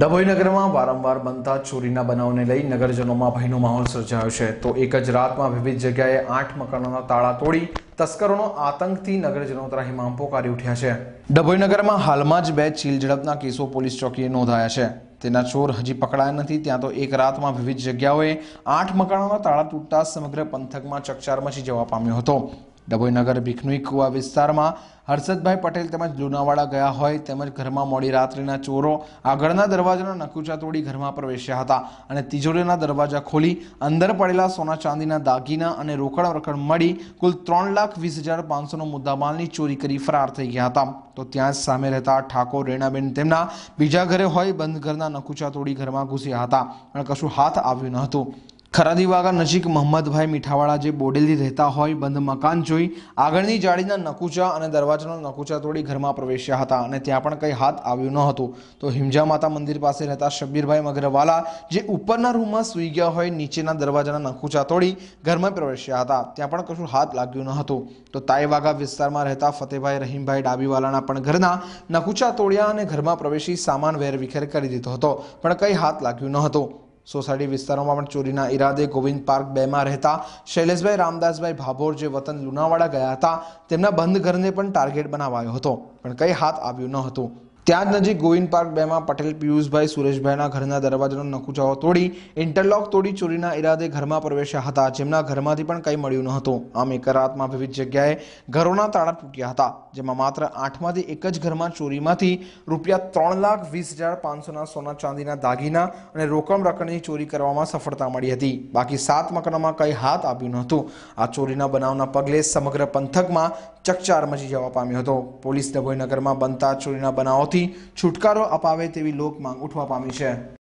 ડભોઈ નગરમાં વારંવાર બનતા ચોરીના બનાવને લઈ નગરજનોમાં ભયનો માહોલ સર્જાયો છે તો એક જ રાતમાં વિવિધ જગ્યાએ આઠ મકાનોના તાળા તોડી તસ્કરોનો આતંકથી નગરજનો ત્રાહીમામ પોકારી ઉઠ્યા છે ડભોઈ નગરમાં હાલમાં જ બે ચીલ ઝડપના કેસો પોલીસ ચોકીએ નોંધાયા છે તેના ચોર હજી પકડાયા નથી ત્યાં તો એક રાતમાં વિવિધ જગ્યાઓએ આઠ મકાનોના તાળા તૂટતા સમગ્ર પંથકમાં ચકચાર મચી જવા પામ્યો હતો ડભોઈનગર નગર ભીખનુઈ કુવા વિસ્તારમાં હર્ષદભાઈ પટેલ તેમજ લુણાવાડા ગયા હોય તેમજ ઘરમાં મોડી રાત્રિના ચોરો આગળના દરવાજાના નકુચા તોડી ઘરમાં પ્રવેશ્યા હતા અને તિજોરીના દરવાજા ખોલી અંદર પડેલા સોના ચાંદીના દાગીના અને રોકડ રોકડ મળી કુલ ત્રણ લાખ વીસ હજાર પાંચસોનો મુદ્દામાલની ચોરી કરી ફરાર થઈ ગયા હતા તો ત્યાં જ સામે રહેતા ઠાકોર રેણાબેન તેમના બીજા ઘરે હોય બંધ ઘરના નકુચા તોડી ઘરમાં ઘૂસ્યા હતા અને કશું હાથ આવ્યું ન હતું ખરાદી ખરાદીવાગા નજીક મોહમ્મદભાઈ મીઠાવાળા જે બોડેલી રહેતા હોય બંધ મકાન જોઈ આગળની જાળીના નકુચા અને દરવાજાના નકુચા તોડી ઘરમાં પ્રવેશ્યા હતા અને ત્યાં પણ કંઈ હાથ આવ્યું ન હતું તો હિમજા માતા મંદિર પાસે રહેતા શબ્બીરભાઈ મગરવાલા જે ઉપરના રૂમમાં સૂઈ ગયા હોય નીચેના દરવાજાના નકુચા તોડી ઘરમાં પ્રવેશ્યા હતા ત્યાં પણ કશું હાથ લાગ્યું ન હતું તો તાઈવાગા વિસ્તારમાં રહેતા ફતેભાઈ રહીમભાઈ ડાબીવાલાના પણ ઘરના નકુચા તોડ્યા અને ઘરમાં પ્રવેશી સામાન વેરવિખેર કરી દીધો હતો પણ કંઈ હાથ લાગ્યું ન હતું સોસાયટી વિસ્તારોમાં પણ ચોરીના ઈરાદે ગોવિંદ પાર્ક બેમાં રહેતા શૈલેષભાઈ રામદાસભાઈ ભાભોર જે વતન લુણાવાડા ગયા હતા તેમના બંધ ઘરને પણ ટાર્ગેટ બનાવાયો હતો પણ કંઈ હાથ આવ્યું ન હતું ત્યાં જ નજીક ગોવિંદ પાર્ક બેમાં પટેલ પિયુષભાઈ સુરેશભાઈના ઘરના દરવાજાનો નકુચાઓ તોડી ઇન્ટરલોક તોડી ચોરીના ઈરાદે ઘરમાં પ્રવેશ્યા હતા જેમના ઘરમાંથી પણ કંઈ મળ્યું ન હતું આમ એક રાતમાં વિવિધ જગ્યાએ ઘરોના તાળા તૂટ્યા હતા જેમાં માત્ર આઠમાંથી એક જ ઘરમાં ચોરીમાંથી રૂપિયા ત્રણ લાખ વીસ હજાર પાંચસોના સોના ચાંદીના દાગીના અને રોકડ રકમની ચોરી કરવામાં સફળતા મળી હતી બાકી સાત મકાનમાં કંઈ હાથ આપ્યું ન હતું આ ચોરીના બનાવના પગલે સમગ્ર પંથકમાં ચકચાર મચી જવા પામ્યો હતો પોલીસ ડભોઈનગરમાં બનતા ચોરીના બનાવોથી પાપથી છુટકારો અપાવે તેવી લોક માંગ ઉઠવા પામી છે